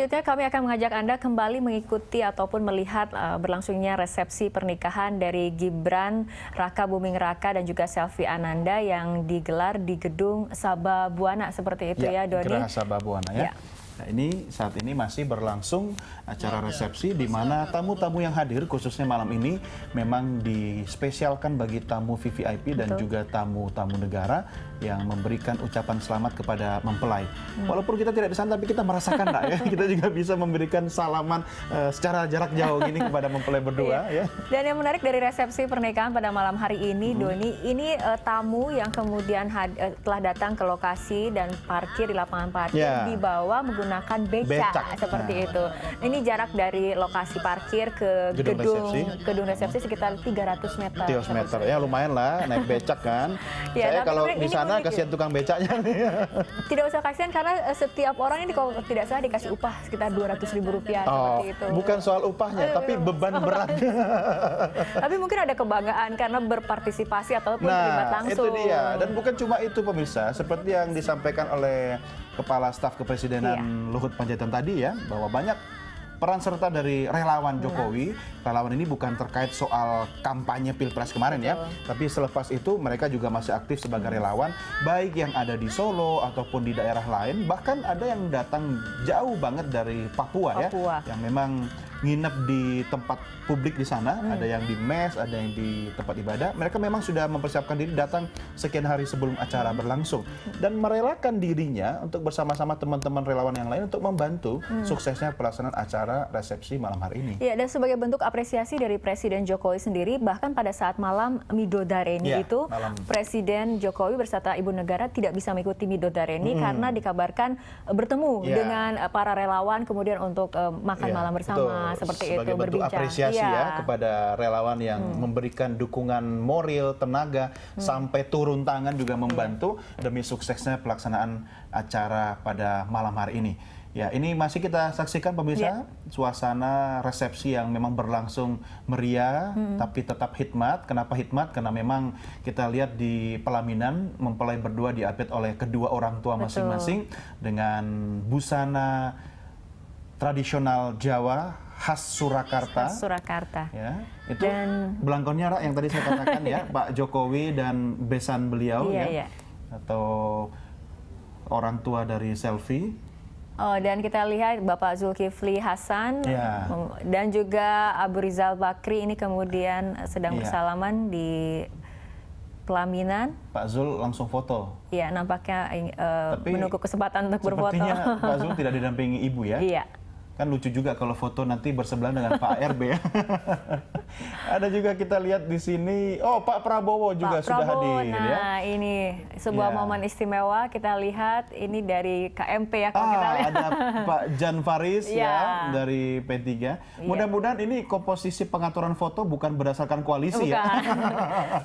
selanjutnya kami akan mengajak Anda kembali mengikuti ataupun melihat uh, berlangsungnya resepsi pernikahan dari Gibran Raka Buming Raka dan juga Selvi Ananda yang digelar di gedung Sabah Buana seperti itu ya, ya Doni. Geraha Sabah Buana ya. ya. Nah, ini saat ini masih berlangsung acara ya, ya. resepsi di mana tamu-tamu yang hadir khususnya malam ini memang dispesialkan bagi tamu VVIP dan Betul. juga tamu-tamu negara yang memberikan ucapan selamat kepada mempelai. Hmm. Walaupun kita tidak di sana tapi kita merasakan lah ya. Kita juga bisa memberikan salaman uh, secara jarak jauh ini kepada mempelai berdua iya. ya. Dan yang menarik dari resepsi pernikahan pada malam hari ini hmm. Doni, ini uh, tamu yang kemudian had, uh, telah datang ke lokasi dan parkir di lapangan parkir yeah. dibawa menggunakan menggunakan beca, becak seperti nah. itu. Ini jarak dari lokasi parkir ke gedung, gedung resepsi, gedung resepsi sekitar 300 meter. 300 meter ya lumayan lah naik becak kan. ya, Saya kalau di sana kasihan ya. tukang becaknya. tidak usah kasihan karena eh, setiap orang ini kalau tidak salah dikasih upah sekitar 200 ribu rupiah oh, seperti itu. Bukan soal upahnya, eh, tapi beban oh, berat. tapi mungkin ada kebanggaan karena berpartisipasi ataupun nah, terlibat langsung. Itu dia. Dan bukan cuma itu pemirsa, seperti yang disampaikan oleh Kepala Staf Kepresidenan iya. Luhut Panjaitan tadi ya bahwa banyak peran serta dari relawan iya. Jokowi. Relawan ini bukan terkait soal kampanye Pilpres kemarin ya, Betul. ya, tapi selepas itu mereka juga masih aktif sebagai hmm. relawan baik yang ada di Solo ataupun di daerah lain, bahkan ada yang datang jauh banget dari Papua, ya, Papua. ya yang memang nginep di tempat publik di sana, hmm. ada yang di mes, ada yang di tempat ibadah. Mereka memang sudah mempersiapkan diri datang sekian hari sebelum acara berlangsung dan merelakan dirinya untuk bersama-sama teman-teman relawan yang lain untuk membantu hmm. suksesnya pelaksanaan acara resepsi malam hari ini. Ya, dan sebagai bentuk apresiasi dari Presiden Jokowi sendiri bahkan pada saat malam midodareni ya, itu malam. Presiden Jokowi berserta ibu negara tidak bisa mengikuti midodareni hmm. karena dikabarkan eh, bertemu ya. dengan eh, para relawan kemudian untuk uh, makan ya, malam bersama. Betul seperti sebagai itu, bentuk berbincang. apresiasi ya. ya kepada relawan yang hmm. memberikan dukungan moral, tenaga hmm. sampai turun tangan juga membantu hmm. demi suksesnya pelaksanaan acara pada malam hari ini. Ya, ini masih kita saksikan pemirsa yeah. suasana resepsi yang memang berlangsung meriah hmm tapi tetap hikmat. Kenapa hikmat? Karena memang kita lihat di pelaminan mempelai berdua diapit oleh kedua orang tua masing-masing dengan busana tradisional Jawa khas Surakarta. Khas Surakarta. Ya, itu dan, belangkonnya rak yang tadi saya katakan ya, Pak Jokowi dan besan beliau iya, ya. Iya. Atau orang tua dari selfie. Oh, dan kita lihat Bapak Zulkifli Hasan ya. dan juga Abu Rizal Bakri ini kemudian sedang ya. bersalaman di pelaminan. Pak Zul langsung foto. Iya, nampaknya uh, menunggu kesempatan untuk berfoto. Pak Zul tidak didampingi ibu ya? Iya kan lucu juga kalau foto nanti bersebelahan dengan Pak RB ya. Ada juga kita lihat di sini, oh Pak Prabowo juga Pak sudah Prabowo, hadir ya. nah, ya. ini sebuah ya. momen istimewa kita lihat ini dari KMP ya kalau ah, kita lihat. Ada Pak Jan Faris ya. ya dari P3. Iya. Mudah-mudahan ini komposisi pengaturan foto bukan berdasarkan koalisi ya. bukan. ya.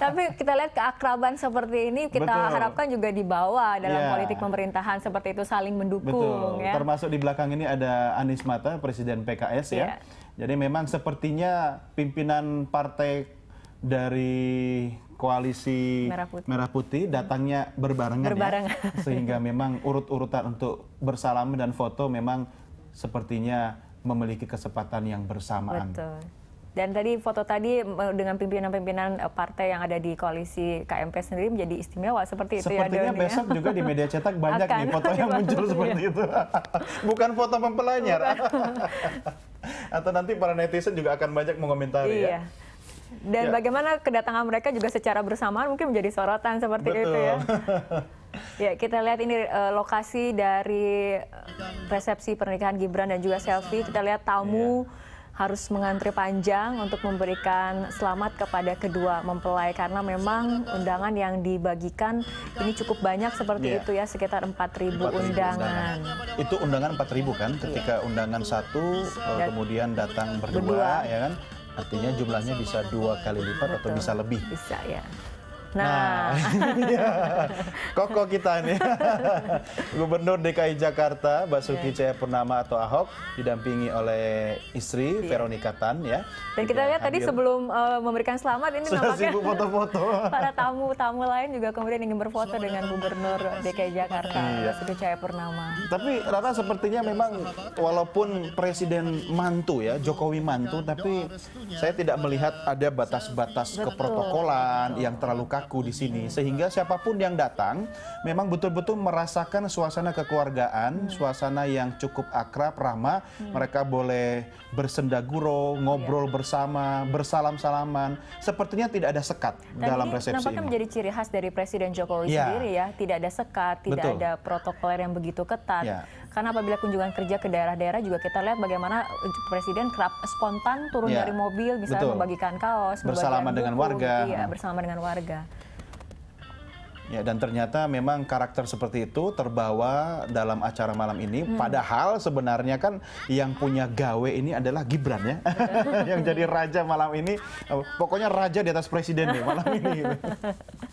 Tapi kita lihat keakraban seperti ini kita Betul. harapkan juga dibawa dalam ya. politik pemerintahan seperti itu saling mendukung. Betul. Ya. Termasuk di belakang ini ada Anies Mata Presiden PKS ya. Yeah. Jadi memang sepertinya pimpinan partai dari koalisi Merah Putih, Merah Putih datangnya berbarengan, ya. berbarengan. Ya. sehingga memang urut-urutan untuk bersalam dan foto memang sepertinya memiliki kesempatan yang bersamaan. Betul. Dan tadi foto tadi eh, dengan pimpinan-pimpinan eh, partai yang ada di koalisi KMP sendiri menjadi istimewa seperti itu Sepertinya ya. Sepertinya ya. besok juga di media cetak banyak Akan nih foto yang muncul iya. seperti itu. Bukan foto mempelanyar. Atau nanti para netizen juga akan banyak mengomentari ya. iya. ya. Dan ya. bagaimana kedatangan mereka juga secara bersamaan mungkin menjadi sorotan seperti Betul. itu ya. ya, kita lihat ini uh, lokasi dari resepsi pernikahan Gibran dan juga selfie. Kita lihat tamu ya harus mengantri panjang untuk memberikan selamat kepada kedua mempelai karena memang undangan yang dibagikan ini cukup banyak seperti yeah. itu ya sekitar 4.000 undangan. undangan. Itu undangan 4.000 kan iya. ketika yeah. undangan satu eh, Dan, kemudian datang berdua, berdua ya kan artinya jumlahnya bisa dua kali lipat Betul. atau bisa lebih. Bisa ya. Nah, nah iya. koko kita ini Gubernur DKI Jakarta Basuki yeah. Cahayapurnama atau Ahok didampingi oleh istri yeah. Veronika Tan ya. Dan kita lihat tadi sebelum uh, memberikan selamat ini Sudah nampaknya foto-foto. para tamu-tamu lain juga kemudian ingin berfoto dengan Gubernur DKI Jakarta iya. Basuki Cahayapurnama. Tapi Rata sepertinya memang walaupun presiden mantu ya, Jokowi mantu tapi saya tidak melihat ada batas-batas keprotokolan yang terlalu kaku berlaku di sini sehingga siapapun yang datang memang betul-betul merasakan suasana kekeluargaan, hmm. suasana yang cukup akrab, ramah. Hmm. Mereka boleh bersendaguro, iya. ngobrol yeah. bersama, bersalam-salaman. Sepertinya tidak ada sekat Dan dalam resepsi nampaknya ini. menjadi ciri khas dari Presiden Jokowi yeah. sendiri ya, tidak ada sekat, tidak Betul. ada protokoler yang begitu ketat. Yeah. Karena apabila kunjungan kerja ke daerah-daerah juga kita lihat bagaimana presiden kerap spontan turun ya, dari mobil bisa membagikan kaos, bersalaman dengan buku, warga. Iya, bersalaman dengan warga. Ya, dan ternyata memang karakter seperti itu terbawa dalam acara malam ini. Hmm. Padahal sebenarnya kan yang punya gawe ini adalah Gibran ya, yang jadi raja malam ini. Oh, pokoknya raja di atas presiden nih malam ini.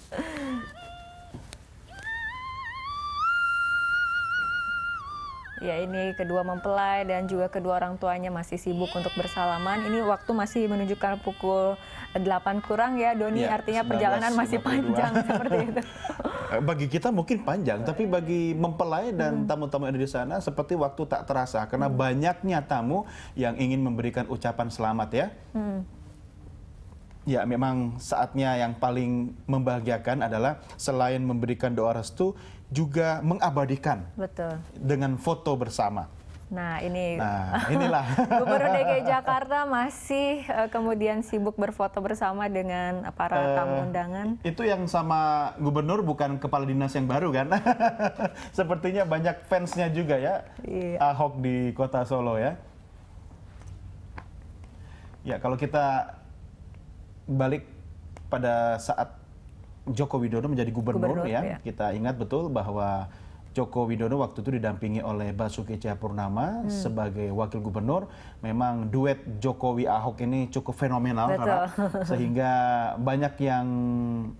Ya ini kedua mempelai dan juga kedua orang tuanya masih sibuk untuk bersalaman. Ini waktu masih menunjukkan pukul 8 kurang ya Doni, ya, artinya perjalanan masih panjang seperti itu. Eh, bagi kita mungkin panjang, tapi bagi mempelai dan tamu-tamu yang ada di sana seperti waktu tak terasa karena hmm. banyaknya tamu yang ingin memberikan ucapan selamat ya. Hmm. Ya, memang saatnya yang paling membahagiakan adalah selain memberikan doa restu, juga mengabadikan Betul. dengan foto bersama. Nah, ini nah, inilah Gubernur DKI Jakarta masih uh, kemudian sibuk berfoto bersama dengan para uh, eh, tamu undangan. Itu yang sama gubernur bukan kepala dinas yang baru kan? Sepertinya banyak fansnya juga ya. Iya. Ahok di Kota Solo ya. Ya, kalau kita balik pada saat joko widodo menjadi gubernur ya iya. kita ingat betul bahwa Joko Widodo waktu itu didampingi oleh Basuki Cahapurnama hmm. sebagai wakil gubernur. Memang duet Jokowi Ahok ini cukup fenomenal karena sehingga banyak yang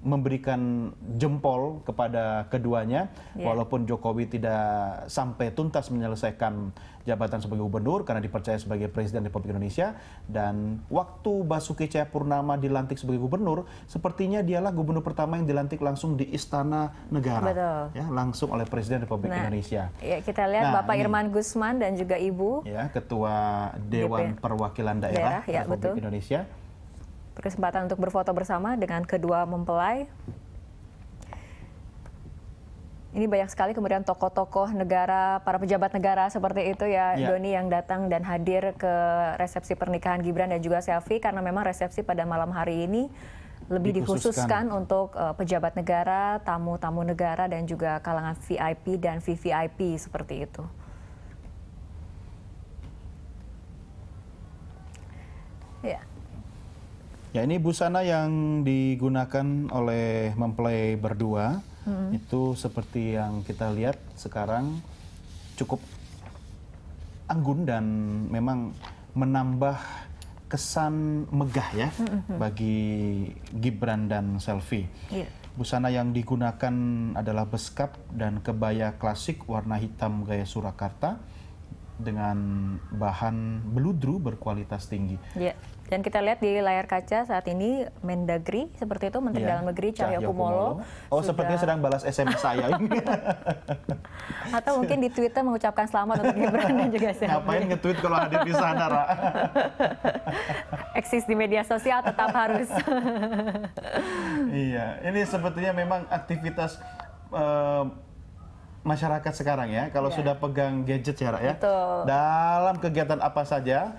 memberikan jempol kepada keduanya yeah. walaupun Jokowi tidak sampai tuntas menyelesaikan jabatan sebagai gubernur karena dipercaya sebagai presiden Republik Indonesia dan waktu Basuki Cahapurnama dilantik sebagai gubernur sepertinya dialah gubernur pertama yang dilantik langsung di istana negara Betul. ya langsung oleh presiden Republik nah, Indonesia. Ya, kita lihat nah, Bapak ini, Irman Gusman dan juga Ibu. Ya, Ketua Dewan DP. Perwakilan Daerah, Daerah ya, Republik betul. Indonesia. berkesempatan untuk berfoto bersama dengan kedua mempelai. Ini banyak sekali kemudian tokoh-tokoh negara, para pejabat negara seperti itu ya, ya, Doni yang datang dan hadir ke resepsi pernikahan Gibran dan juga Selfie karena memang resepsi pada malam hari ini lebih dikhususkan, dikhususkan untuk uh, pejabat negara, tamu-tamu negara dan juga kalangan VIP dan VVIP seperti itu. Ya. Ya ini busana yang digunakan oleh mempelai berdua hmm. itu seperti yang kita lihat sekarang cukup anggun dan memang menambah kesan megah ya mm-hmm. bagi Gibran dan Selvi. Yeah. Busana yang digunakan adalah beskap dan kebaya klasik warna hitam gaya Surakarta dengan bahan beludru berkualitas tinggi. Yeah. Dan kita lihat di layar kaca saat ini Mendagri seperti itu Menteri yeah. Dalam Negeri Cahyokumolo. Oh, sudah... sepertinya sedang balas SMS saya ini. Atau mungkin di Twitter mengucapkan selamat untuk Gibran dan juga saya. Ngapain nge-tweet kalau hadir di sana, Ra? Eksis di media sosial tetap harus. iya, ini sepertinya memang aktivitas uh, masyarakat sekarang ya, kalau yeah. sudah pegang gadget ya, Ra, ya. Betul. Dalam kegiatan apa saja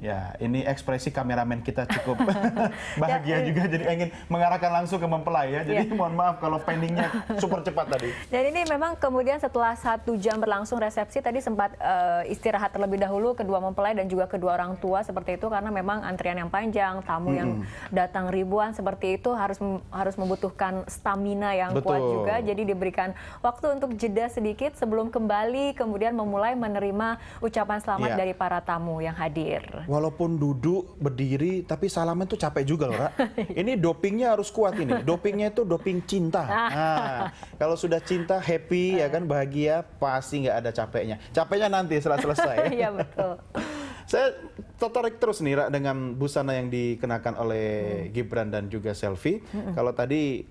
Ya, ini ekspresi kameramen kita cukup ya, bahagia eh, juga. Jadi ingin mengarahkan langsung ke mempelai ya. Jadi ya. mohon maaf kalau pendingnya super cepat tadi. Dan ini memang kemudian setelah satu jam berlangsung resepsi tadi sempat uh, istirahat terlebih dahulu kedua mempelai dan juga kedua orang tua seperti itu karena memang antrian yang panjang, tamu hmm. yang datang ribuan seperti itu harus harus membutuhkan stamina yang Betul. kuat juga. Jadi diberikan waktu untuk jeda sedikit sebelum kembali kemudian memulai menerima ucapan selamat ya. dari para tamu yang hadir. Walaupun duduk, berdiri, tapi salaman tuh capek juga loh, Ra. Iya. ini dopingnya harus kuat ini. Dopingnya itu doping cinta. Ah. Nah, kalau sudah cinta, happy, ya kan, bahagia, pasti nggak ada capeknya. Capeknya nanti setelah selesai. Iya, betul. Saya tertarik terus nih Ra, dengan busana yang dikenakan oleh hmm. Gibran dan juga Selfie. Hmm. Kalau tadi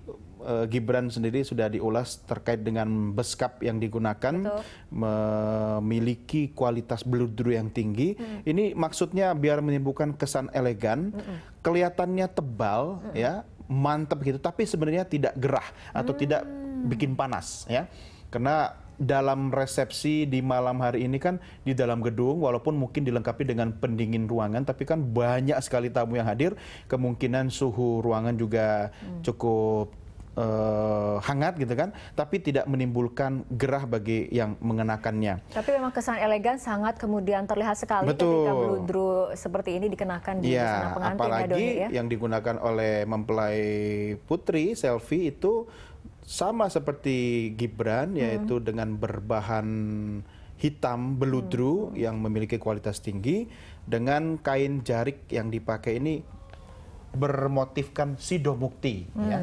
uh, Gibran sendiri sudah diulas terkait dengan beskap yang digunakan Betul. memiliki kualitas beludru yang tinggi. Hmm. Ini maksudnya biar menimbulkan kesan elegan, hmm, hmm. kelihatannya tebal hmm. ya, mantep gitu, tapi sebenarnya tidak gerah atau hmm. tidak bikin panas ya. Karena dalam resepsi di malam hari ini kan di dalam gedung walaupun mungkin dilengkapi dengan pendingin ruangan tapi kan banyak sekali tamu yang hadir kemungkinan suhu ruangan juga hmm. cukup uh, hangat gitu kan, tapi tidak menimbulkan gerah bagi yang mengenakannya. Tapi memang kesan elegan sangat kemudian terlihat sekali Betul. ketika bludru seperti ini dikenakan di iya, ya, pengantin apalagi ya, ya. yang digunakan oleh mempelai putri selfie itu sama seperti Gibran hmm. yaitu dengan berbahan hitam beludru hmm, hmm. yang memiliki kualitas tinggi dengan kain jarik yang dipakai ini bermotifkan sidomukti ya. hmm. ya.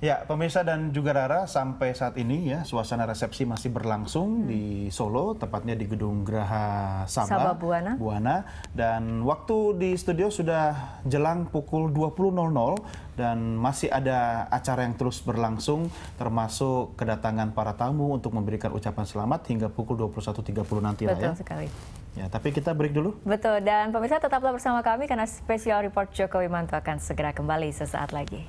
Ya, pemirsa dan juga Rara, sampai saat ini ya suasana resepsi masih berlangsung hmm. di Solo, tepatnya di Gedung Geraha Sabah, Sabah Buana. Buana. Dan waktu di studio sudah jelang pukul 20.00 dan masih ada acara yang terus berlangsung, termasuk kedatangan para tamu untuk memberikan ucapan selamat hingga pukul 21.30 nanti Betul lah ya. sekali. Ya, tapi kita break dulu. Betul, dan pemirsa tetaplah bersama kami karena spesial report Jokowi Mantu akan segera kembali sesaat lagi.